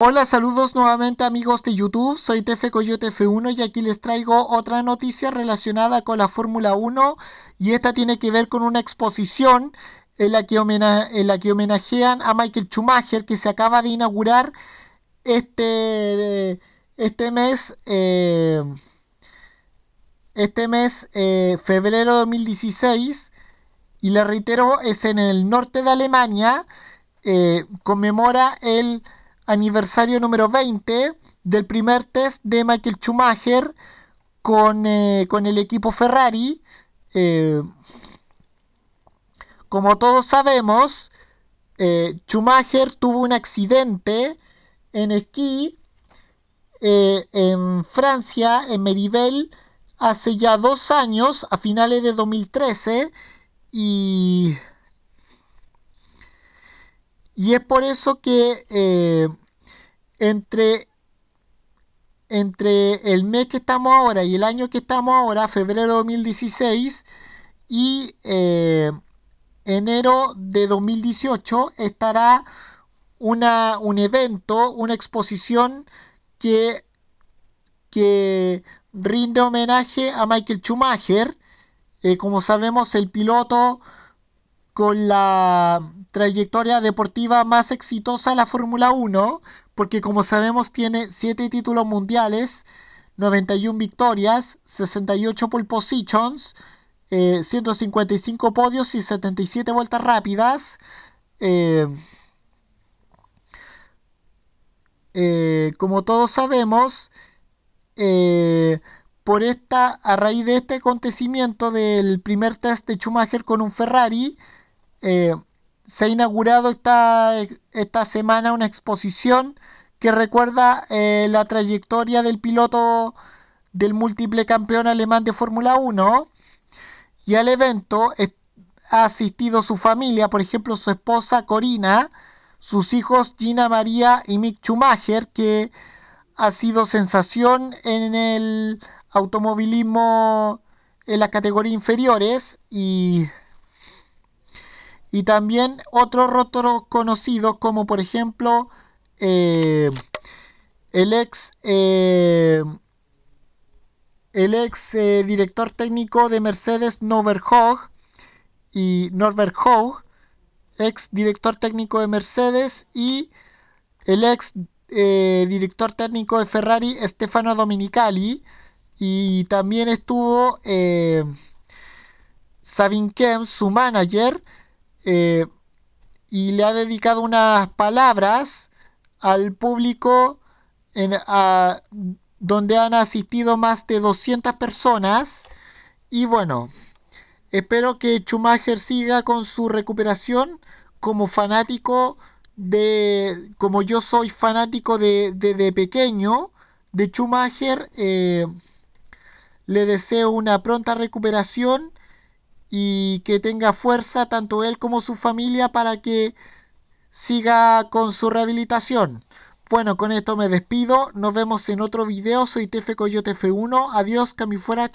Hola, saludos nuevamente amigos de YouTube, soy TF Coyote F1 y aquí les traigo otra noticia relacionada con la Fórmula 1 y esta tiene que ver con una exposición en la, que homenajean a Michael Schumacher que se acaba de inaugurar este, este mes, eh, este mes eh, febrero 2016 y le reitero es en el norte de Alemania, eh, conmemora el aniversario número 20 del primer test de Michael Schumacher con, eh, el equipo Ferrari. Eh, como todos sabemos, eh, Schumacher tuvo un accidente en esquí en Francia, en Meribel, hace ya dos años, a finales de 2013, y y es por eso que eh, entre, entre el mes que estamos ahora y el año que estamos ahora, febrero de 2016 y eh, enero de 2018, estará una, un evento, una exposición que, que rinde homenaje a Michael Schumacher. Eh, como sabemos, el piloto con la trayectoria deportiva más exitosa de la Fórmula 1, porque como sabemos tiene 7 títulos mundiales, 91 victorias, 68 pole positions, 155 eh, podios y 77 vueltas rápidas. Eh, eh, como todos sabemos, por esta, a raíz de este acontecimiento del primer test de Schumacher con un Ferrari, eh, se ha inaugurado esta, esta semana una exposición que recuerda eh, la trayectoria del piloto del múltiple campeón alemán de Fórmula 1 y al evento ha asistido su familia, por ejemplo su esposa Corina, sus hijos Gina María y Mick Schumacher, que ha sido sensación en el automovilismo en las categorías inferiores y y también otro rótulo conocido como por ejemplo eh, el ex, eh, eh, director técnico de Mercedes Norbert y Norbert ex director técnico de Mercedes y el ex director técnico de Ferrari Stefano Dominicali y también estuvo Sabin Kemp su manager, eh, y le ha dedicado unas palabras al público en, a, donde han asistido más de 200 personas. Y bueno, espero que Schumacher siga con su recuperación como fanático de, como yo soy fanático de, de, pequeño de Schumacher. Eh, le deseo una pronta recuperación y que tenga fuerza tanto él como su familia para que siga con su rehabilitación. Bueno, con esto me despido. Nos vemos en otro video. Soy Tefe Coyote F1. Adiós, Camifuera.